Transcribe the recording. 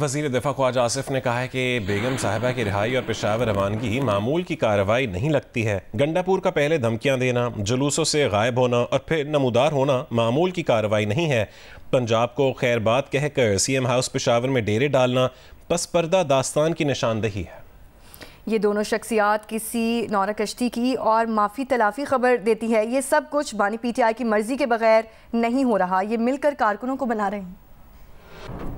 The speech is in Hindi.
वजीर दिफा ख्वाज आसिफ ने कहा है कि बेगम साहिबा की रिहाई और पेशावर रवानगी मामूल की कार्रवाई नहीं लगती है गंडापुर का पहले धमकियां देना जुलूसों से गायब होना और फिर नमोदार होना मामूल की कार्रवाई नहीं है पंजाब को खैरबाद कहकर सीएम हाउस पेशावर में डेरे डालना पसपर्दा दास्तान की निशानदही है ये दोनों शख्सियात किसी नौरा कश्ती की और माफ़ी तलाफी खबर देती है ये सब कुछ बानी पीटीआई की मर्ज़ी के बगैर नहीं हो रहा ये मिलकर कारकुनों को बना रहे हैं